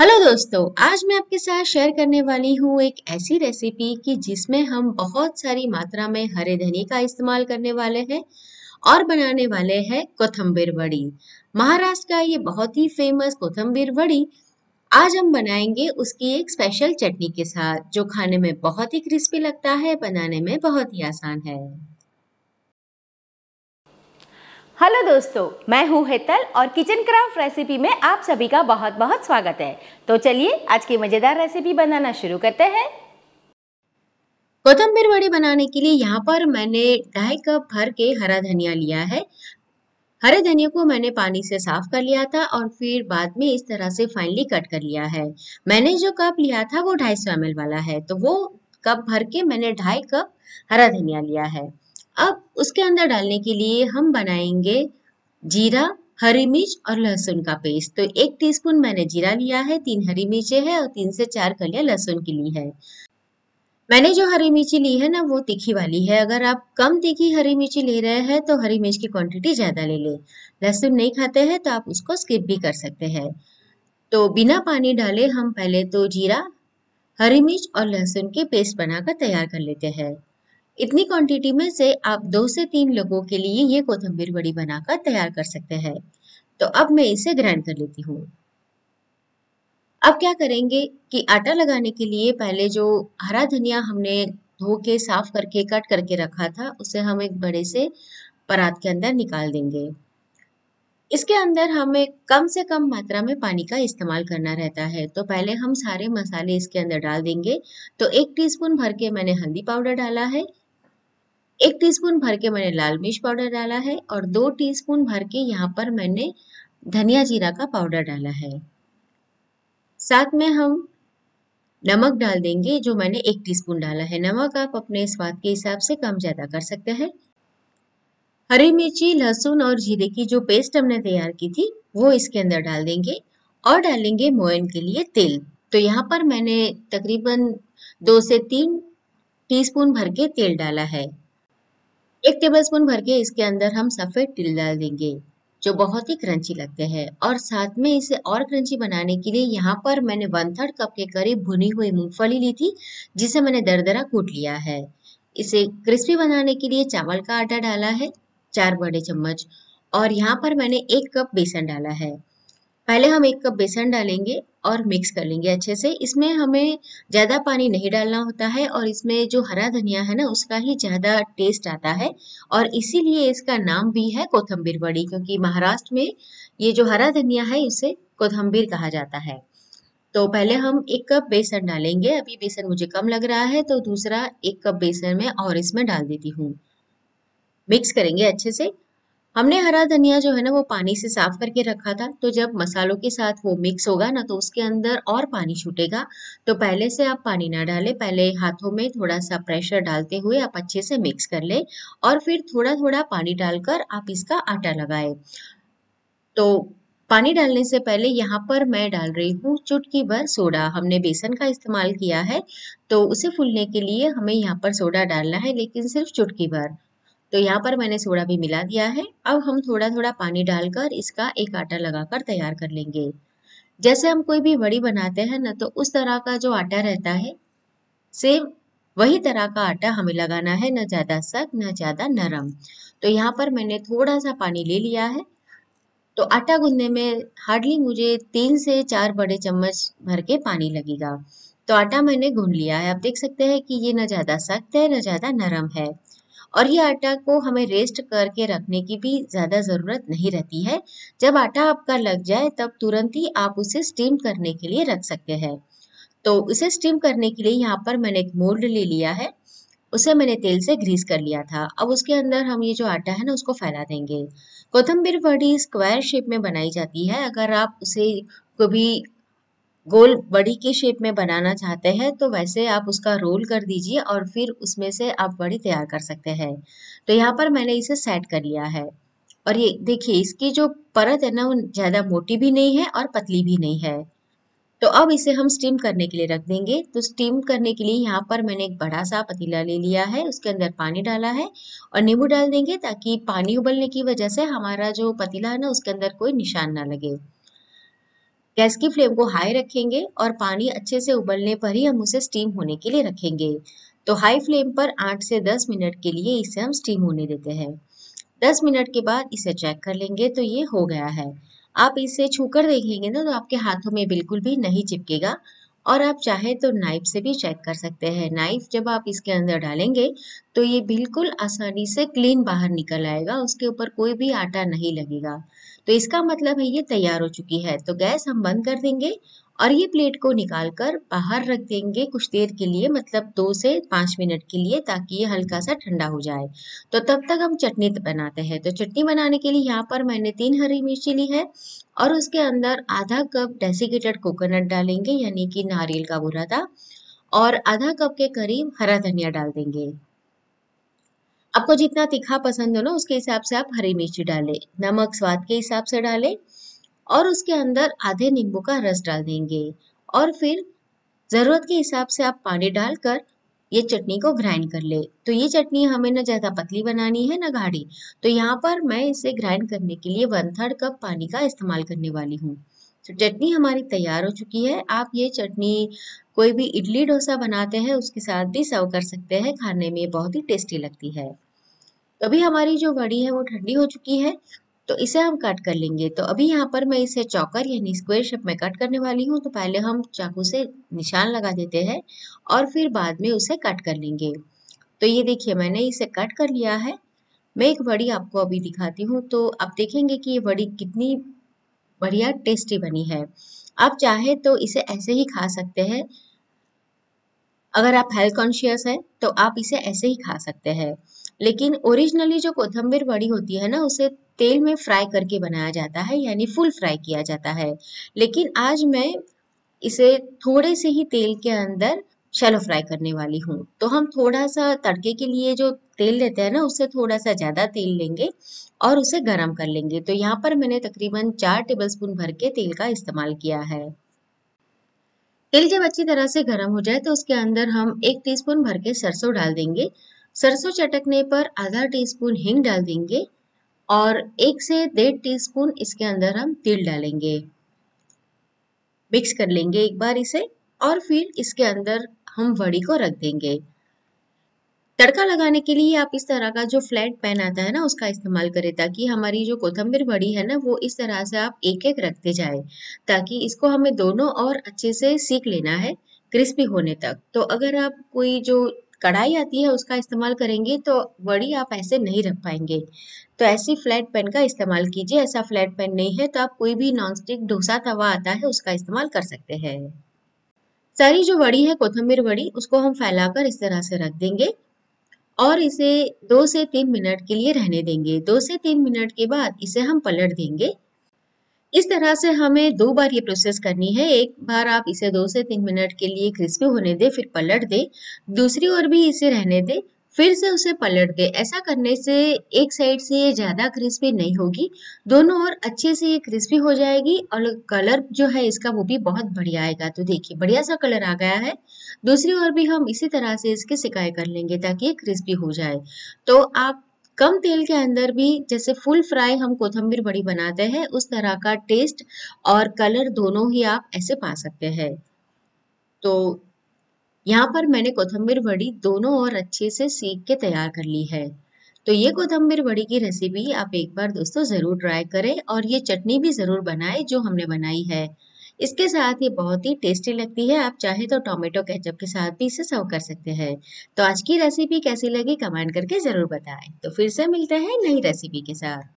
hello दोस्तों आज मैं आपके साथ शेयर करने वाली हूँ एक ऐसी रेसिपी कि जिसमें हम बहुत सारी मात्रा में हरे धनी का इस्तेमाल करने वाले हैं और बनाने वाले हैं कोथम्बीर वड़ी महाराष्ट्र का ये बहुत ही फेमस कोथम्बीर वड़ी आज हम बनाएंगे उसकी एक स्पेशल चटनी के साथ जो खाने में बहुत ही क्रिस्पी लगता है बनाने में बहुत ही आसान है हेलो दोस्तों मैं हूँ हेतल और किचन क्राफ्ट रेसिपी में आप सभी का बहुत बहुत स्वागत है तो चलिए आज की मज़ेदार रेसिपी बनाना शुरू करते हैं कोतम्बिर वड़े बनाने के लिए यहाँ पर मैंने ढाई कप भर के हरा धनिया लिया है हरे धनिया को मैंने पानी से साफ कर लिया था और फिर बाद में इस तरह से फाइनली कट कर लिया है मैंने जो कप लिया था वो ढाई सौ एम वाला है तो वो कप भर के मैंने ढाई कप हरा धनिया लिया है अब उसके अंदर डालने के लिए हम बनाएंगे जीरा हरी मिर्च और लहसुन का पेस्ट तो एक टीस्पून मैंने जीरा लिया है तीन हरी मिर्चें हैं और तीन से चार कलियां लहसुन की ली है मैंने जो हरी मिर्ची ली है ना वो तीखी वाली है अगर आप कम तीखी हरी मिर्ची ले रहे हैं तो हरी मिर्च की क्वांटिटी ज़्यादा ले लें लहसुन नहीं खाते हैं तो आप उसको स्किप भी कर सकते हैं तो बिना पानी डाले हम पहले तो जीरा हरी मिर्च और लहसुन के पेस्ट बनाकर तैयार कर लेते हैं इतनी क्वांटिटी में से आप दो से तीन लोगों के लिए ये कोथम्बीर बड़ी बनाकर तैयार कर सकते हैं तो अब मैं इसे ग्राइंड कर लेती हूँ अब क्या करेंगे कि आटा लगाने के लिए पहले जो हरा धनिया हमने धो के साफ करके कट करके रखा था उसे हम एक बड़े से परात के अंदर निकाल देंगे इसके अंदर हमें कम से कम मात्रा में पानी का इस्तेमाल करना रहता है तो पहले हम सारे मसाले इसके अंदर डाल देंगे तो एक टीस्पून भर के मैंने हल्दी पाउडर डाला है एक टीस्पून भर के मैंने लाल मिर्च पाउडर डाला है और दो टीस्पून भर के यहाँ पर मैंने धनिया जीरा का पाउडर डाला है साथ में हम नमक डाल देंगे जो मैंने एक टीस्पून डाला है नमक आप अपने स्वाद के हिसाब से कम ज़्यादा कर सकते हैं हरी मिर्ची लहसुन और जीरे की जो पेस्ट हमने तैयार की थी वो इसके अंदर डाल देंगे और डालेंगे मोयन के लिए तेल तो यहाँ पर मैंने तकरीबन दो से तीन टीस्पून भर के तेल डाला है एक टेबलस्पून भर के इसके अंदर हम सफ़ेद तिल डाल देंगे जो बहुत ही क्रंची लगते हैं और साथ में इसे और क्रंची बनाने के लिए यहाँ पर मैंने वन थर्ड कप के करीब भुनी हुई मूंगफली ली थी जिसे मैंने दरदरा कूट लिया है इसे क्रिस्पी बनाने के लिए चावल का आटा डाला है चार बड़े चम्मच और यहाँ पर मैंने एक कप बेसन डाला है पहले हम एक कप बेसन डालेंगे और मिक्स कर लेंगे अच्छे से इसमें हमें ज़्यादा पानी नहीं डालना होता है और इसमें जो हरा धनिया है ना उसका ही ज़्यादा टेस्ट आता है और इसीलिए इसका नाम भी है कोथम्बीर बड़ी क्योंकि महाराष्ट्र में ये जो हरा धनिया है इसे कोथम्बीर कहा जाता है तो पहले हम एक कप बेसन डालेंगे अभी बेसन मुझे कम लग रहा है तो दूसरा एक कप बेसन में और इसमें डाल देती हूँ मिक्स करेंगे अच्छे से हमने हरा धनिया जो है ना वो पानी से साफ करके रखा था तो जब मसालों के साथ वो मिक्स होगा ना तो उसके अंदर और पानी छूटेगा तो पहले से आप पानी ना डालें पहले हाथों में थोड़ा सा प्रेशर डालते हुए आप अच्छे से मिक्स कर लें और फिर थोड़ा थोड़ा पानी डालकर आप इसका आटा लगाएं तो पानी डालने से पहले यहाँ पर मैं डाल रही हूँ चुटकी भर सोडा हमने बेसन का इस्तेमाल किया है तो उसे फूलने के लिए हमें यहाँ पर सोडा डालना है लेकिन सिर्फ चुटकी भर तो यहाँ पर मैंने सोडा भी मिला दिया है अब हम थोड़ा थोड़ा पानी डालकर इसका एक आटा लगाकर तैयार कर लेंगे जैसे हम कोई भी बड़ी बनाते हैं ना तो उस तरह का जो आटा रहता है सेम वही तरह का आटा हमें लगाना है ना ज़्यादा सख्त न ज़्यादा नरम तो यहाँ पर मैंने थोड़ा सा पानी ले लिया है तो आटा गूंदने में हार्डली मुझे तीन से चार बड़े चम्मच भर के पानी लगेगा तो आटा मैंने गूंद लिया है आप देख सकते हैं कि ये ना ज़्यादा सख्त है न ज़्यादा नरम है और ये आटा को हमें रेस्ट करके रखने की भी ज़्यादा ज़रूरत नहीं रहती है जब आटा आपका लग जाए तब तुरंत ही आप उसे स्टीम करने के लिए रख सकते हैं तो उसे स्टीम करने के लिए यहाँ पर मैंने एक मोल्ड ले लिया है उसे मैंने तेल से ग्रीस कर लिया था अब उसके अंदर हम ये जो आटा है ना उसको फैला देंगे कोथम्बिर बड़ी स्क्वायर शेप में बनाई जाती है अगर आप उसे कभी गोल बड़ी के शेप में बनाना चाहते हैं तो वैसे आप उसका रोल कर दीजिए और फिर उसमें से आप बड़ी तैयार कर सकते हैं तो यहाँ पर मैंने इसे सेट कर लिया है और ये देखिए इसकी जो परत है ना वो ज़्यादा मोटी भी नहीं है और पतली भी नहीं है तो अब इसे हम स्टीम करने के लिए रख देंगे तो स्टीम करने के लिए यहाँ पर मैंने एक बड़ा सा पतीला ले लिया है उसके अंदर पानी डाला है और नींबू डाल देंगे ताकि पानी उबलने की वजह से हमारा जो पतीला है ना उसके अंदर कोई निशान ना लगे गैस की फ्लेम को हाई रखेंगे और पानी अच्छे से उबलने पर ही हम उसे स्टीम होने के लिए रखेंगे तो हाई फ्लेम पर आठ से दस मिनट के लिए इसे हम स्टीम होने देते हैं दस मिनट के बाद इसे चेक कर लेंगे तो ये हो गया है आप इसे छूकर देखेंगे ना तो आपके हाथों में बिल्कुल भी नहीं चिपकेगा और आप चाहे तो नाइफ से भी चेक कर सकते हैं नाइफ जब आप इसके अंदर डालेंगे तो ये बिल्कुल आसानी से क्लीन बाहर निकल आएगा उसके ऊपर कोई भी आटा नहीं लगेगा तो इसका मतलब है ये तैयार हो चुकी है तो गैस हम बंद कर देंगे और ये प्लेट को निकाल कर बाहर रख देंगे कुछ देर के लिए मतलब दो से पाँच मिनट के लिए ताकि ये हल्का सा ठंडा हो जाए तो तब तक हम चटनी बनाते हैं तो चटनी बनाने के लिए यहाँ पर मैंने तीन हरी मिर्ची ली है और उसके अंदर आधा कप डेसिकेटेड कोकोनट डालेंगे यानी कि नारियल का बुरादा और आधा कप के करीब हरा धनिया डाल देंगे आपको जितना तीखा पसंद हो ना उसके हिसाब से आप हरी मिर्ची डालें नमक स्वाद के हिसाब से डालें और उसके अंदर आधे नींबू का रस डाल देंगे और फिर ज़रूरत के हिसाब से आप पानी डालकर ये चटनी को ग्राइंड कर ले तो ये चटनी हमें ना ज़्यादा पतली बनानी है ना गाढ़ी तो यहाँ पर मैं इसे ग्राइंड करने के लिए वन थर्ड कप पानी का इस्तेमाल करने वाली हूँ तो चटनी हमारी तैयार हो चुकी है आप ये चटनी कोई भी इडली डोसा बनाते हैं उसके साथ भी सर्व कर सकते हैं खाने में बहुत ही टेस्टी लगती है तो अभी हमारी जो वड़ी है वो ठंडी हो चुकी है तो इसे हम कट कर लेंगे तो अभी यहाँ पर मैं इसे चौकर यानी स्क्वायर शेप में कट करने वाली हूँ तो पहले हम चाकू से निशान लगा देते हैं और फिर बाद में उसे कट कर लेंगे तो ये देखिए मैंने इसे कट कर लिया है मैं एक वड़ी आपको अभी दिखाती हूँ तो आप देखेंगे कि ये वड़ी कितनी बढ़िया टेस्टी बनी है आप चाहे तो इसे ऐसे ही खा सकते हैं अगर आप हेल्थ कॉन्शियस हैं तो आप इसे ऐसे ही खा सकते हैं लेकिन ओरिजिनली जो कोथम्बीर बड़ी होती है ना उसे तेल में फ्राई करके बनाया जाता है यानी फुल फ्राई किया जाता है लेकिन आज मैं इसे थोड़े से ही तेल के अंदर शेलो फ्राई करने वाली हूँ तो हम थोड़ा सा तड़के के लिए जो तेल लेते हैं ना उससे थोड़ा सा ज़्यादा तेल लेंगे और उसे गरम कर लेंगे तो यहाँ पर मैंने तकरीबन चार टेबलस्पून भर के तेल का इस्तेमाल किया है तेल जब अच्छी तरह से गर्म हो जाए तो उसके अंदर हम एक टीस्पून भर के सरसों डाल देंगे सरसों चटकने पर आधा टीस्पून हिंग डाल देंगे और एक से डेढ़ टीस्पून इसके अंदर हम तिल डालेंगे मिक्स कर लेंगे एक बार इसे और फिर इसके अंदर हम वड़ी को रख देंगे तड़का लगाने के लिए आप इस तरह का जो फ्लैट पैन आता है ना उसका इस्तेमाल करें ताकि हमारी जो कोथम्बिर बड़ी है ना वो इस तरह से आप एक एक रखते जाए ताकि इसको हमें दोनों और अच्छे से सीख लेना है क्रिस्पी होने तक तो अगर आप कोई जो कढ़ाई आती है उसका इस्तेमाल करेंगे तो वड़ी आप ऐसे नहीं रख पाएंगे तो ऐसी फ्लैट पैन का इस्तेमाल कीजिए ऐसा फ्लैट पैन नहीं है तो आप कोई भी नॉन स्टिक डोसा तवा आता है उसका इस्तेमाल कर सकते हैं सारी जो वड़ी है कोथम्बीर वड़ी उसको हम फैलाकर इस तरह से रख देंगे और इसे दो से तीन मिनट के लिए रहने देंगे दो से तीन मिनट के बाद इसे हम पलट देंगे इस तरह से हमें दो बार ये प्रोसेस करनी है एक बार आप इसे दो से तीन मिनट के लिए क्रिस्पी होने दें फिर पलट दें दूसरी ओर भी इसे रहने दें फिर से उसे पलट दे ऐसा करने से एक साइड से ये ज़्यादा क्रिस्पी नहीं होगी दोनों ओर अच्छे से ये क्रिस्पी हो जाएगी और कलर जो है इसका वो भी बहुत बढ़िया आएगा तो देखिए बढ़िया सा कलर आ गया है दूसरी ओर भी हम इसी तरह से इसकी सिकाई कर लेंगे ताकि ये क्रिस्पी हो जाए तो आप कम तेल के अंदर भी जैसे फुल फ्राई हम कोथम्बीर बड़ी बनाते हैं उस तरह का टेस्ट और कलर दोनों ही आप ऐसे पा सकते हैं तो यहाँ पर मैंने कोथम्बिर वड़ी दोनों और अच्छे से सीख के तैयार कर ली है तो ये कोथम्बिर वड़ी की रेसिपी आप एक बार दोस्तों ज़रूर ट्राई करें और ये चटनी भी ज़रूर बनाएं जो हमने बनाई है इसके साथ ये बहुत ही टेस्टी लगती है आप चाहे तो टोमेटो केचप के साथ भी इसे सर्व कर सकते हैं तो आज की रेसिपी कैसी लगी कमेंट करके ज़रूर बताएं तो फिर से मिलते हैं नई रेसिपी के साथ